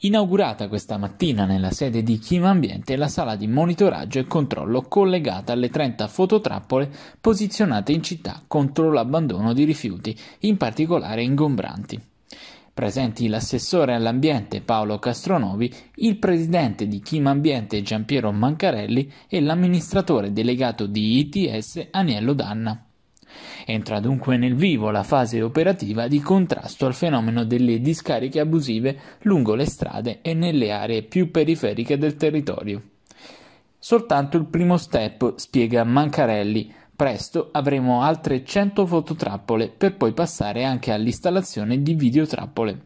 inaugurata questa mattina nella sede di Ambiente la sala di monitoraggio e controllo collegata alle 30 fototrappole posizionate in città contro l'abbandono di rifiuti, in particolare ingombranti. Presenti l'assessore all'ambiente Paolo Castronovi, il presidente di Ambiente Giampiero Mancarelli e l'amministratore delegato di ITS Aniello Danna. Entra dunque nel vivo la fase operativa di contrasto al fenomeno delle discariche abusive lungo le strade e nelle aree più periferiche del territorio. Soltanto il primo step, spiega Mancarelli, Presto avremo altre 100 fototrappole per poi passare anche all'installazione di videotrappole.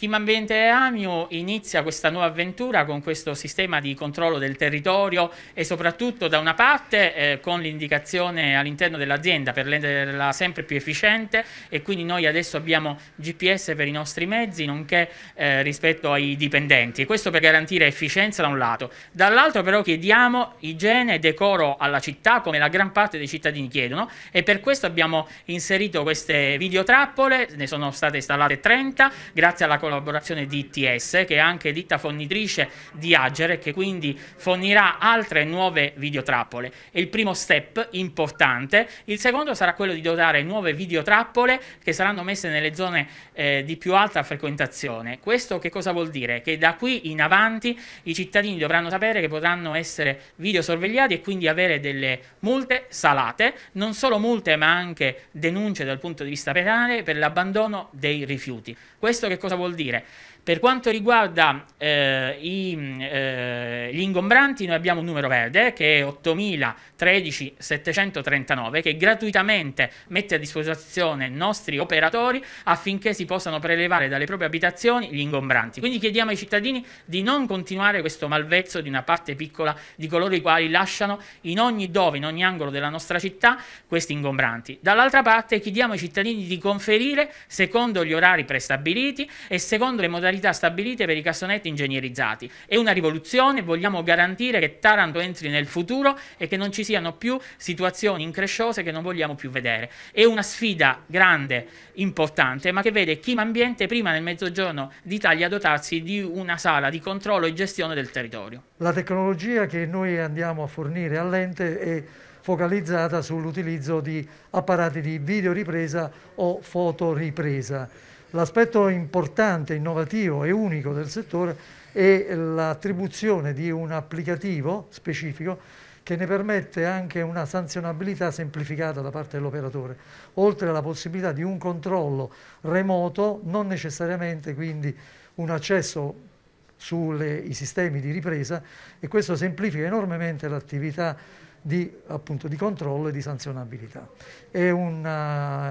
Team Ambiente Amio inizia questa nuova avventura con questo sistema di controllo del territorio e soprattutto da una parte eh, con l'indicazione all'interno dell'azienda per renderla sempre più efficiente e quindi noi adesso abbiamo GPS per i nostri mezzi nonché eh, rispetto ai dipendenti e questo per garantire efficienza da un lato. Dall'altro però chiediamo igiene e decoro alla città come la gran parte dei cittadini chiedono e per questo abbiamo inserito queste videotrappole, ne sono state installate 30 grazie alla collaborazione collaborazione di ITS, che è anche ditta fornitrice di Agere, che quindi fornirà altre nuove videotrappole. È il primo step importante. Il secondo sarà quello di dotare nuove videotrappole che saranno messe nelle zone eh, di più alta frequentazione. Questo che cosa vuol dire? Che da qui in avanti i cittadini dovranno sapere che potranno essere videosorvegliati e quindi avere delle multe salate, non solo multe ma anche denunce dal punto di vista penale per l'abbandono dei rifiuti. Questo che cosa vuol dire? dire, per quanto riguarda eh, i, eh, gli ingombranti, noi abbiamo un numero verde che è 8013 739 che gratuitamente mette a disposizione i nostri operatori affinché si possano prelevare dalle proprie abitazioni gli ingombranti. Quindi chiediamo ai cittadini di non continuare questo malvezzo di una parte piccola di coloro i quali lasciano in ogni dove, in ogni angolo della nostra città, questi ingombranti. Dall'altra parte chiediamo ai cittadini di conferire secondo gli orari prestabiliti e secondo le modalità stabilite per i cassonetti ingegnerizzati. È una rivoluzione, vogliamo garantire che Taranto entri nel futuro e che non ci siano più situazioni incresciose che non vogliamo più vedere. È una sfida grande, importante, ma che vede Chima Ambiente prima nel mezzogiorno d'Italia dotarsi di una sala di controllo e gestione del territorio. La tecnologia che noi andiamo a fornire all'ente è focalizzata sull'utilizzo di apparati di videoripresa o fotoripresa. L'aspetto importante, innovativo e unico del settore è l'attribuzione di un applicativo specifico che ne permette anche una sanzionabilità semplificata da parte dell'operatore, oltre alla possibilità di un controllo remoto, non necessariamente quindi un accesso sui sistemi di ripresa e questo semplifica enormemente l'attività di, appunto, di controllo e di sanzionabilità. È un,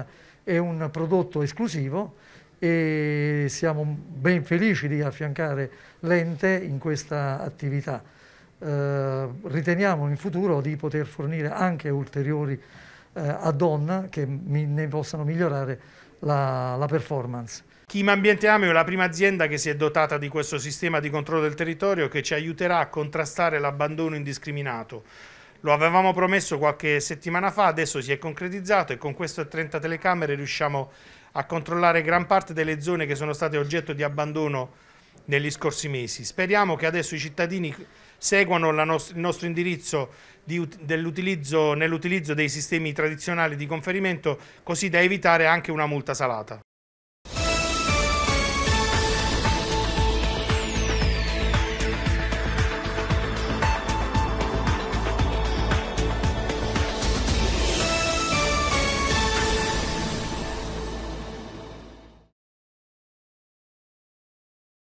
uh, è un prodotto esclusivo e siamo ben felici di affiancare l'ente in questa attività. Eh, riteniamo in futuro di poter fornire anche ulteriori eh, add-on che mi, ne possano migliorare la, la performance. Chima Ambiente Ameo è la prima azienda che si è dotata di questo sistema di controllo del territorio che ci aiuterà a contrastare l'abbandono indiscriminato. Lo avevamo promesso qualche settimana fa, adesso si è concretizzato e con queste 30 telecamere riusciamo a controllare gran parte delle zone che sono state oggetto di abbandono negli scorsi mesi. Speriamo che adesso i cittadini seguano nost il nostro indirizzo nell'utilizzo dei sistemi tradizionali di conferimento così da evitare anche una multa salata.